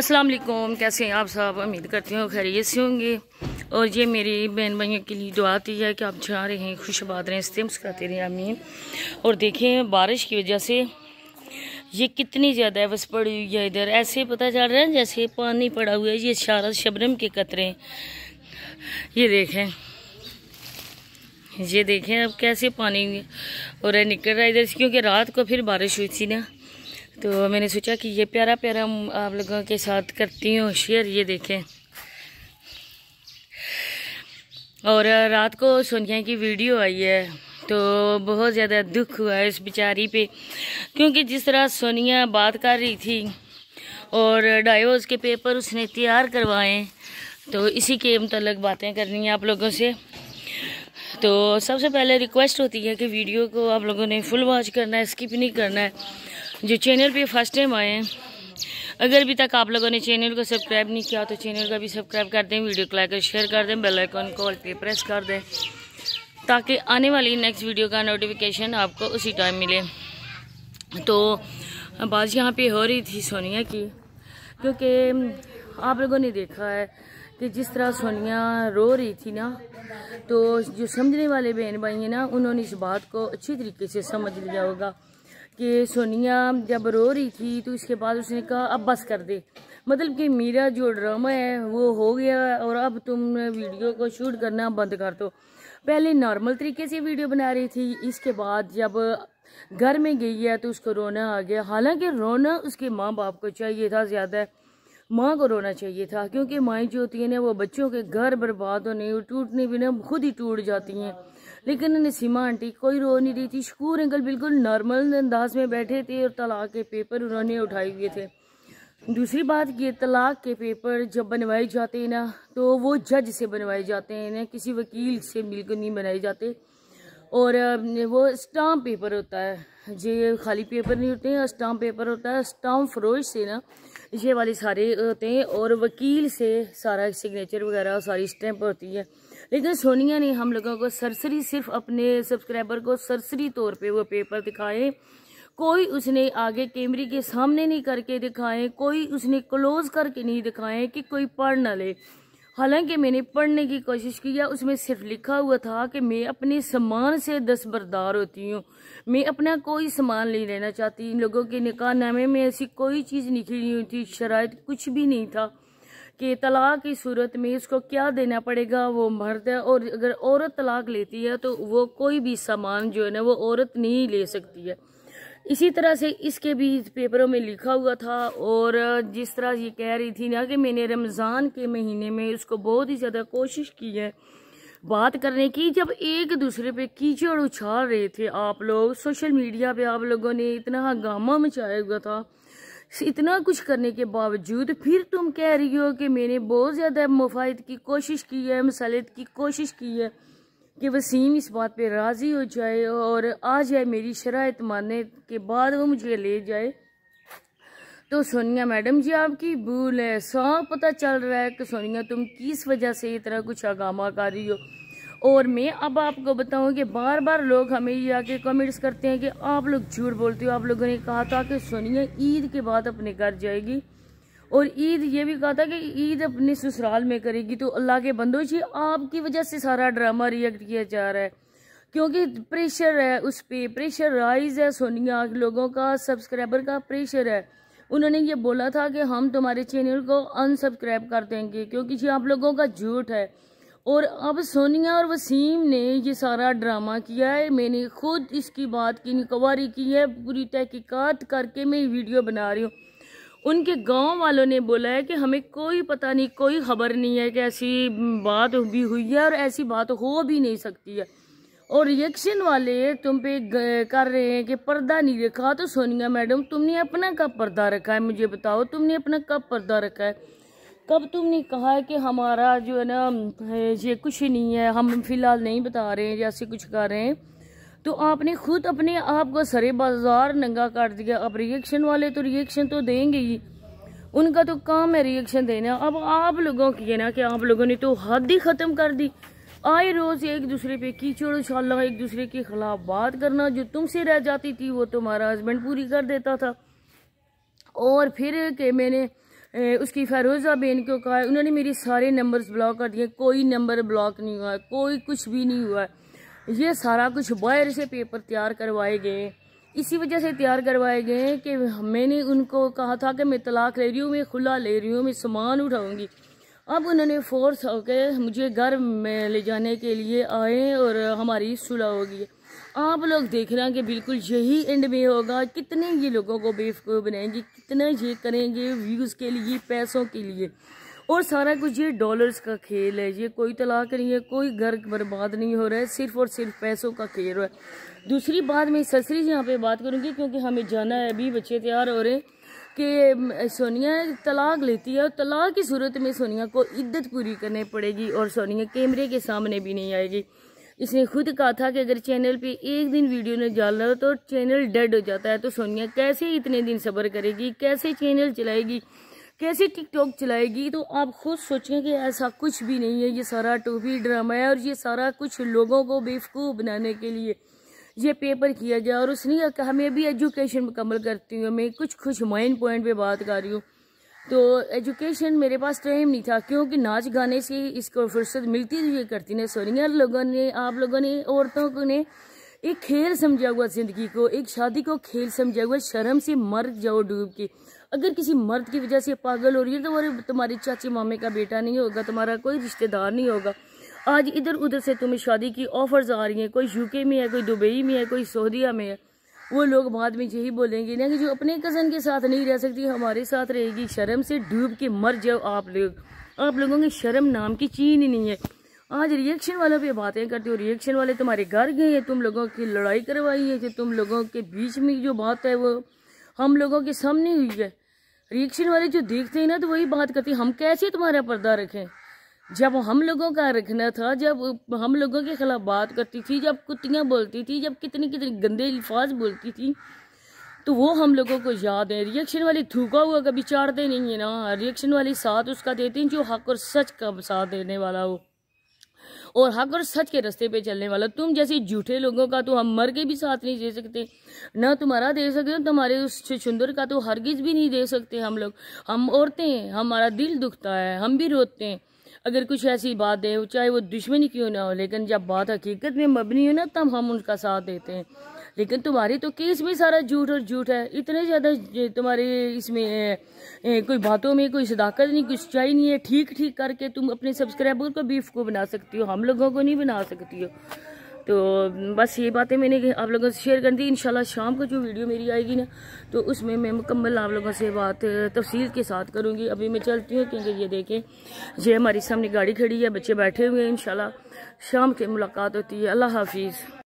अस्सलाम वालेकुम कैसे हैं आप सब उम्मीद करती हूँ खैरियत से होंगे और ये मेरी बहन भाइयों के लिए दुआ थी है कि आप जा रहे हैं खुशबाद रहें इस्तेम सिखाते रहें आमीन और देखें बारिश की वजह से ये कितनी ज़्यादा बस पड़ी हुई है इधर ऐसे पता चल रहा है जैसे पानी पड़ा हुआ है ये शारद शबरम के कतरे ये देखें ये देखें अब कैसे पानी और निकल रहा है इधर क्योंकि रात को फिर बारिश हुई थी ना तो मैंने सोचा कि ये प्यारा प्यारा आप लोगों के साथ करती हूँ शेयर ये देखें और रात को सोनिया की वीडियो आई है तो बहुत ज़्यादा दुख हुआ है इस बेचारी पे क्योंकि जिस तरह सोनिया बात कर रही थी और डायोज़ के पेपर उसने तैयार करवाए तो इसी के मतलब बातें करनी है आप लोगों से तो सबसे पहले रिक्वेस्ट होती है कि वीडियो को आप लोगों ने फुल वॉच करना है स्किप नहीं करना है जो चैनल पे फर्स्ट टाइम आए हैं अगर अभी तक आप लोगों ने चैनल को सब्सक्राइब नहीं किया तो चैनल का भी सब्सक्राइब कर दें वीडियो को लाइक और शेयर कर दें बेल आइकन को ऑल पे प्रेस कर दें ताकि आने वाली नेक्स्ट वीडियो का नोटिफिकेशन आपको उसी टाइम मिले तो बात यहाँ पे हो रही थी सोनिया की क्योंकि आप लोगों ने देखा है कि जिस तरह सोनिया रो रही थी ना तो जो समझने वाले बहन भाई हैं ना उन्होंने इस बात को अच्छी तरीके से समझ लिया होगा कि सोनिया जब रो रही थी तो इसके बाद उसने कहा अब बस कर दे मतलब कि मेरा जो ड्रामा है वो हो गया और अब तुम वीडियो को शूट करना बंद कर दो पहले नॉर्मल तरीके से वीडियो बना रही थी इसके बाद जब घर में गई है तो उसको रोना आ गया हालांकि रोना उसके माँ बाप को चाहिए था ज़्यादा माँ को रोना चाहिए था क्योंकि माएँ जो होती हैं ना वो बच्चों के घर बर्बाद होने और टूटने भी ना खुद ही टूट जाती हैं लेकिन नसीमा आंटी कोई रो नहीं रही थी शकूर अंकल बिल्कुल नॉर्मल अंदाज में बैठे थे और तलाक के पेपर उन्होंने उठाए हुए थे दूसरी बात ये तलाक के पेपर जब बनवाए जाते हैं ना तो वो जज से बनवाए जाते हैं ना किसी वकील से बिल्कुल नहीं बनाए जाते और वो स्टाम्प पेपर होता है जे खाली पेपर नहीं होते हैं स्टाम्प पेपर होता है स्टाम्प फरोश से ना ये वाले सारे होते हैं और वकील से सारा सिग्नेचर वगैरह सारी स्टैंप होती है लेकिन सोनिया ने हम लोगों को सरसरी सिर्फ अपने सब्सक्राइबर को सरसरी तौर पे वो पेपर दिखाए कोई उसने आगे कैमरे के सामने नहीं करके दिखाए कोई उसने क्लोज करके नहीं दिखाए कि कोई पढ़ ना ले हालांकि मैंने पढ़ने की कोशिश की या उसमें सिर्फ लिखा हुआ था कि मैं अपने सामान से दस्तबरदार होती हूँ मैं अपना कोई सामान नहीं लेना चाहती इन लोगों के निकाह नामे में ऐसी कोई चीज़ निकली हुई थी शराय कुछ भी नहीं था कि तलाक की सूरत में उसको क्या देना पड़ेगा वो मर्द है और अगर औरत तलाक लेती है तो वो कोई भी सामान जो है ना वो औरत नहीं ले सकती है इसी तरह से इसके भी पेपरों में लिखा हुआ था और जिस तरह ये कह रही थी ना कि मैंने रमज़ान के महीने में उसको बहुत ही ज़्यादा कोशिश की है बात करने की जब एक दूसरे पे कीचड़ उछाल रहे थे आप लोग सोशल मीडिया पे आप लोगों ने इतना हंगामा मचाया हुआ था इतना कुछ करने के बावजूद फिर तुम कह रही हो कि मैंने बहुत ज़्यादा मुफाद की कोशिश की है मसालत की कोशिश की है कि वसीम इस बात पे राज़ी हो जाए और आ जाए मेरी शरात मानने के बाद वो मुझे ले जाए तो सोनिया मैडम जी आपकी भूल है साफ पता चल रहा है कि सोनिया तुम किस वजह से इतना कुछ हंगामा कर रही हो और मैं अब आपको बताऊं कि बार बार लोग हमें ये आके कमेंट्स करते हैं कि आप लोग झूठ बोलते हो आप लोगों ने कहा था कि सोनिया ईद के बाद अपने घर जाएगी और ईद ये भी कहा था कि ईद अपने ससुराल में करेगी तो अल्लाह के बंदो जी आपकी वजह से सारा ड्रामा रिएक्ट किया जा रहा है क्योंकि प्रेशर है उस पर प्रेशर राइज है सोनिया लोगों का सब्सक्राइबर का प्रेशर है उन्होंने ये बोला था कि हम तुम्हारे चैनल को अनसब्सक्राइब कर देंगे क्योंकि जी आप लोगों का झूठ है और अब सोनिया और वसीम ने ये सारा ड्रामा किया है मैंने खुद इसकी बात की इंक्वायरी की है पूरी तहकीकात करके मैं वीडियो बना रही हूँ उनके गांव वालों ने बोला है कि हमें कोई पता नहीं कोई खबर नहीं है कि ऐसी बात भी हुई है और ऐसी बात हो भी नहीं सकती है और रिएक्शन वाले तुम पे कर रहे हैं कि पर्दा नहीं रखा तो सोनिया मैडम तुमने अपना कब पर्दा रखा है मुझे बताओ तुमने अपना कब पर्दा रखा है कब तुमने कहा है कि हमारा जो है ना ये कुछ नहीं है हम फिलहाल नहीं बता रहे हैं या ऐसे कुछ कर रहे हैं तो आपने खुद अपने आप को सरे बाजार नंगा काट दिया अब रिएक्शन वाले तो रिएक्शन तो देंगे ही उनका तो काम है रिएक्शन देना अब आप लोगों की है ना कि आप लोगों ने तो हद ही ख़त्म कर दी आए रोज़ एक दूसरे पे कीचड़ उछालना एक दूसरे के खिलाफ बात करना जो तुमसे रह जाती थी वो तुम्हारा तो हस्बैंड पूरी कर देता था और फिर के मैंने उसकी फ़ैरोज़ा बेन को कहा उन्होंने मेरे सारे नंबर्स ब्लॉक कर दिए कोई नंबर ब्लॉक नहीं हुआ कोई कुछ भी नहीं हुआ ये सारा कुछ बाहर से पेपर तैयार करवाए गए इसी वजह से तैयार करवाए गए कि मैंने उनको कहा था कि मैं तलाक ले रही हूँ मैं खुला ले रही हूँ मैं सामान उठाऊँगी अब उन्होंने फोर्स होकर मुझे घर में ले जाने के लिए आए और हमारी सुलह होगी आप लोग देख रहे हैं कि बिल्कुल यही एंड में होगा कितने ये लोगों को बेवकूफ़ बनाएंगे कितना ये करेंगे व्यूज़ के लिए पैसों के लिए और सारा कुछ ये डॉलर्स का खेल है ये कोई तलाक नहीं है कोई घर बर्बाद नहीं हो रहा है सिर्फ और सिर्फ पैसों का खेल हो रहा है दूसरी बात मैं ससरी यहाँ पे बात करूँगी क्योंकि हमें जाना है अभी बच्चे तैयार हो रहे हैं कि सोनिया तलाक लेती है और तलाक की सूरत में सोनिया को इद्दत पूरी करनी पड़ेगी और सोनिया कैमरे के सामने भी नहीं आएगी इसने खुद कहा था कि अगर चैनल पे एक दिन वीडियो न डालना रहा तो चैनल डेड हो जाता है तो सोनिया कैसे इतने दिन सब्र करेगी कैसे चैनल चलाएगी कैसे टिकटॉक चलाएगी तो आप खुद सोचिए कि ऐसा कुछ भी नहीं है ये सारा टोपी ड्रामा है और ये सारा कुछ लोगों को बेवकूफ़ बनाने के लिए ये पेपर किया गया और उसने कहा हमें भी एजुकेशन मुकम्मल करती हूँ मैं कुछ कुछ माइंड पॉइंट पे बात कर रही हूँ तो एजुकेशन मेरे पास टाइम नहीं था क्योंकि नाच गाने से इसको फुर्सत मिलती थी ये करती ना सोनिया लोगों ने आप लोगों ने औरतों को ने एक खेल समझा हुआ जिंदगी को एक शादी को खेल समझा हुआ शर्म से मर जाओ डूब के अगर किसी मर्द की वजह से पागल हो रही है तो तुम्हारे तुम्हारे चाचे मामे का बेटा नहीं होगा तुम्हारा कोई रिश्तेदार नहीं होगा आज इधर उधर से तुम्हें शादी की ऑफर्स आ रही हैं कोई यूके में है कोई दुबई में है कोई सऊदीया में है वो लोग बाद में यही बोलेंगे ना कि जो अपने कज़न के साथ नहीं रह सकती हमारे साथ रहेगी शर्म से डूब के मर जाओ आप लोग आप लोगों की शर्म नाम की चीन ही नहीं है आज रिएक्शन वाले भी बातें करते हो रिएक्शन वाले तुम्हारे घर गए हैं तुम लोगों की लड़ाई करवाई है कि तुम लोगों के बीच में जो बात है वो हम लोगों के सामने हुई है रिएक्शन वाले जो देखते हैं ना तो वही बात करते हैं हम कैसे तुम्हारा पर्दा रखें जब हम लोगों का रखना था जब हम लोगों के खिलाफ बात करती थी जब कुत्तियाँ बोलती थी जब कितने कितने गंदे अल्फाज बोलती थी तो वो हम लोगों को याद है रिएक्शन वाले थूका हुआ कभी चाड़ते नहीं है ना रिएक्शन वाले साथ उसका देते हैं जो हक और सच का साथ देने वाला हो और हक और सच के रस्ते पे चलने वाला तुम जैसे झूठे लोगों का तो हम मर के भी साथ नहीं दे सकते ना तुम्हारा दे सकते तुम्हारे उस छुंदर का तो हरगिज भी नहीं दे सकते हम लोग हम औरतें हैं हमारा दिल दुखता है हम भी रोते हैं अगर कुछ ऐसी बात है चाहे वो दुश्मनी क्यों ना हो लेकिन जब बात हकीकत में मबनी हो ना तब हम उनका साथ देते हैं लेकिन तुम्हारी तो केस में सारा झूठ और झूठ है इतने ज़्यादा तुम्हारे इसमें कोई बातों में कोई सदाकत नहीं कोई सच्चाई नहीं है ठीक ठीक करके तुम अपने सब्सक्राइबर को बीफ को बना सकती हो हम लोगों को नहीं बना सकती हो तो बस ये बातें मैंने आप लोगों से शेयर कर दी इंशाल्लाह शाम को जो वीडियो मेरी आएगी ना तो उसमें मैं मुकम्मल आप लोगों से बात तफसील के साथ करूँगी अभी मैं चलती हूँ क्योंकि ये देखें ये हमारे सामने गाड़ी खड़ी है बच्चे बैठे हुए हैं इन शाम की मुलाकात होती है अल्लाह हाफिज़